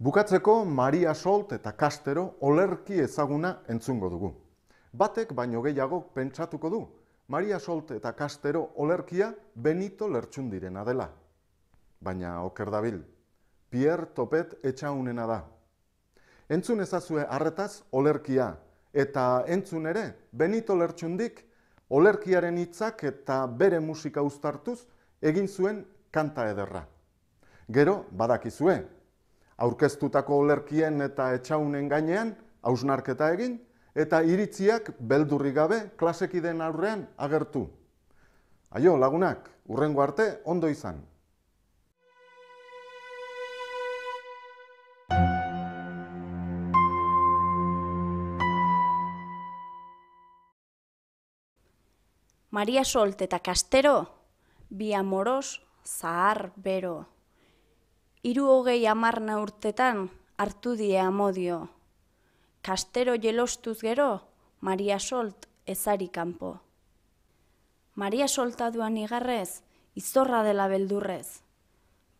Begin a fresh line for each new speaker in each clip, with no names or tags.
Bukatzeko Maria Solt eta Kastero olerki ezaguna entzungo dugu. Batek baino gehiago pentsatuko du, Maria Solt eta Kastero olerkia Benito Lertxundirena dela. Baina oker dabil, Pierre Topet etxaunena da. Entzun ezazue harretaz olerkia, eta entzun ere Benito Lertxundik olerkiaren hitzak eta bere musika uztartuz egin zuen kanta ederra. Gero, badakizue, aurkeztutako olerkien eta etxaunen gainean, hausnarketa egin, eta iritziak beldurri gabe klasekideen aurrean agertu. Aio, lagunak, urrengo arte, ondo izan.
Maria Solt eta Kastero, bi amoros zahar bero. Iru hogei amarna urtetan hartu die amodio. Kastero jelostuz gero, Maria Solt ezari kanpo. Maria Solta duan igarrez, izorra dela beldurrez.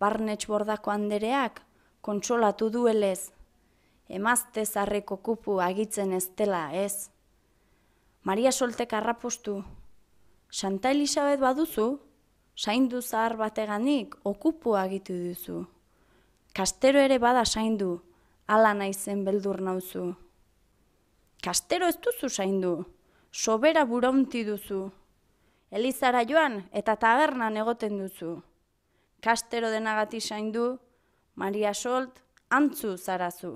Barnetx bordako andereak, kontsolatu duelez. Emazte zarreko kupu agitzen ez dela, ez. Maria Soltek arrapustu. Santa Elisabet baduzu, saindu zahar bateganik okupu agitu duzu kastero ere bada saindu, ala naizen beldur nauzu. Kastero ez duzu saindu, sobera burauntzi duzu. Elizara joan eta tabernan egoten duzu. Kastero denagati saindu, Maria Solt, antzu zarazu.